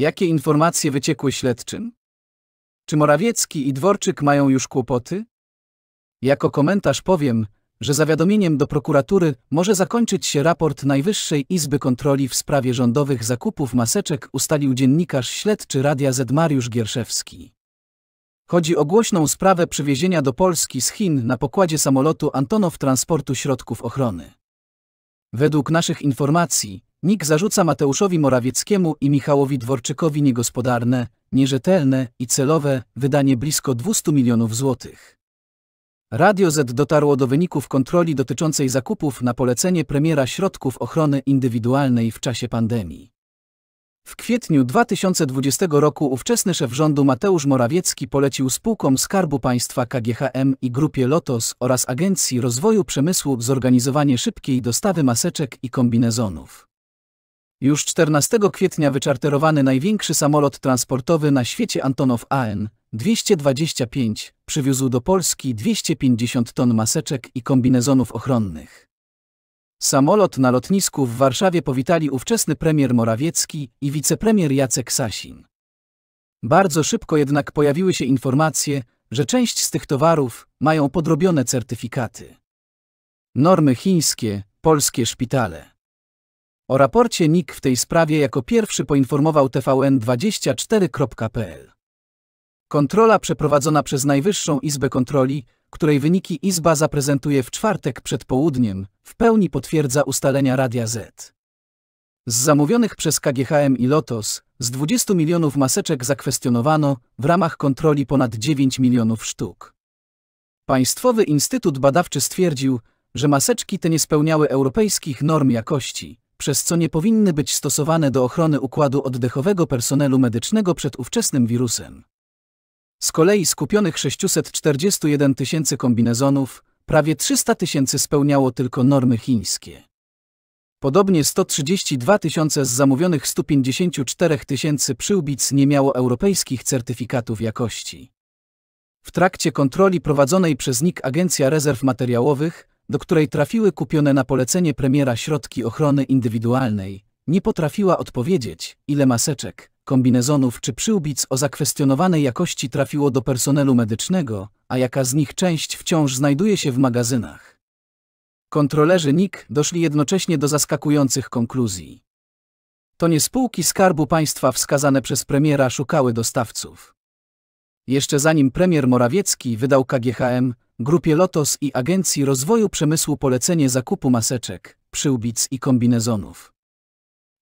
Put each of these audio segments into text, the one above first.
Jakie informacje wyciekły śledczym? Czy Morawiecki i Dworczyk mają już kłopoty? Jako komentarz powiem, że zawiadomieniem do prokuratury może zakończyć się raport Najwyższej Izby Kontroli w sprawie rządowych zakupów maseczek, ustalił dziennikarz śledczy Radia Z Mariusz Gierszewski. Chodzi o głośną sprawę przywiezienia do Polski z Chin na pokładzie samolotu Antonow transportu środków ochrony. Według naszych informacji, NIK zarzuca Mateuszowi Morawieckiemu i Michałowi Dworczykowi niegospodarne, nierzetelne i celowe wydanie blisko 200 milionów złotych. Radio Z dotarło do wyników kontroli dotyczącej zakupów na polecenie premiera środków ochrony indywidualnej w czasie pandemii. W kwietniu 2020 roku ówczesny szef rządu Mateusz Morawiecki polecił spółkom Skarbu Państwa KGHM i Grupie Lotos oraz Agencji Rozwoju Przemysłu zorganizowanie szybkiej dostawy maseczek i kombinezonów. Już 14 kwietnia wyczarterowany największy samolot transportowy na świecie Antonow AN-225 przywiózł do Polski 250 ton maseczek i kombinezonów ochronnych. Samolot na lotnisku w Warszawie powitali ówczesny premier Morawiecki i wicepremier Jacek Sasin. Bardzo szybko jednak pojawiły się informacje, że część z tych towarów mają podrobione certyfikaty. Normy chińskie, polskie szpitale. O raporcie NIK w tej sprawie jako pierwszy poinformował tvn24.pl. Kontrola przeprowadzona przez Najwyższą Izbę Kontroli, której wyniki Izba zaprezentuje w czwartek przed południem, w pełni potwierdza ustalenia Radia Z. Z zamówionych przez KGHM i Lotos z 20 milionów maseczek zakwestionowano w ramach kontroli ponad 9 milionów sztuk. Państwowy Instytut Badawczy stwierdził, że maseczki te nie spełniały europejskich norm jakości, przez co nie powinny być stosowane do ochrony układu oddechowego personelu medycznego przed ówczesnym wirusem. Z kolei skupionych 641 tysięcy kombinezonów, prawie 300 tysięcy spełniało tylko normy chińskie. Podobnie 132 tysiące z zamówionych 154 tysięcy przyłbic nie miało europejskich certyfikatów jakości. W trakcie kontroli prowadzonej przez NIK Agencja Rezerw Materiałowych do której trafiły kupione na polecenie premiera środki ochrony indywidualnej, nie potrafiła odpowiedzieć, ile maseczek, kombinezonów czy przyłbic o zakwestionowanej jakości trafiło do personelu medycznego, a jaka z nich część wciąż znajduje się w magazynach. Kontrolerzy NIK doszli jednocześnie do zaskakujących konkluzji. To nie spółki Skarbu Państwa wskazane przez premiera szukały dostawców. Jeszcze zanim premier Morawiecki wydał KGHM, Grupie Lotos i Agencji Rozwoju Przemysłu polecenie zakupu maseczek, przyłbic i kombinezonów.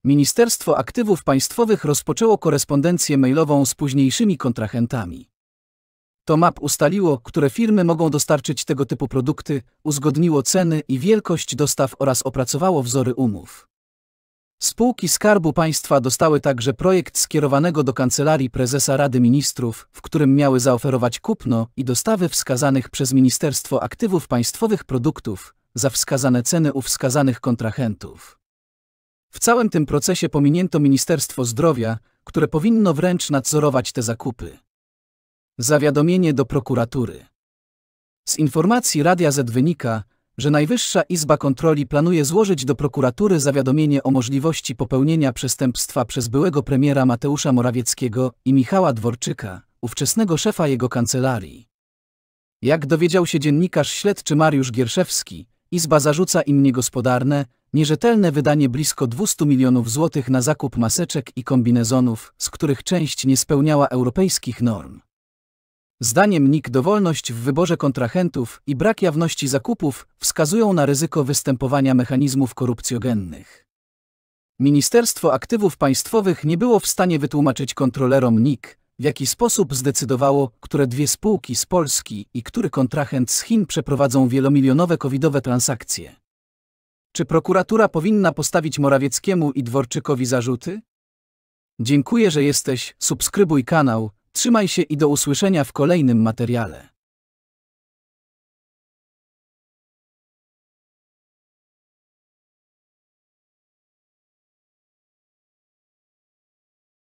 Ministerstwo Aktywów Państwowych rozpoczęło korespondencję mailową z późniejszymi kontrahentami. To map ustaliło, które firmy mogą dostarczyć tego typu produkty, uzgodniło ceny i wielkość dostaw oraz opracowało wzory umów. Spółki Skarbu Państwa dostały także projekt skierowanego do Kancelarii Prezesa Rady Ministrów, w którym miały zaoferować kupno i dostawy wskazanych przez Ministerstwo Aktywów Państwowych produktów za wskazane ceny u wskazanych kontrahentów. W całym tym procesie pominięto Ministerstwo Zdrowia, które powinno wręcz nadzorować te zakupy. Zawiadomienie do prokuratury. Z informacji Radia Z wynika, że Najwyższa Izba Kontroli planuje złożyć do prokuratury zawiadomienie o możliwości popełnienia przestępstwa przez byłego premiera Mateusza Morawieckiego i Michała Dworczyka, ówczesnego szefa jego kancelarii. Jak dowiedział się dziennikarz śledczy Mariusz Gierszewski, Izba zarzuca im niegospodarne, nierzetelne wydanie blisko 200 milionów złotych na zakup maseczek i kombinezonów, z których część nie spełniała europejskich norm. Zdaniem NIK dowolność w wyborze kontrahentów i brak jawności zakupów wskazują na ryzyko występowania mechanizmów korupcjogennych. Ministerstwo Aktywów Państwowych nie było w stanie wytłumaczyć kontrolerom NIK, w jaki sposób zdecydowało, które dwie spółki z Polski i który kontrahent z Chin przeprowadzą wielomilionowe covidowe transakcje. Czy prokuratura powinna postawić Morawieckiemu i Dworczykowi zarzuty? Dziękuję, że jesteś, subskrybuj kanał, Trzymaj się i do usłyszenia w kolejnym materiale.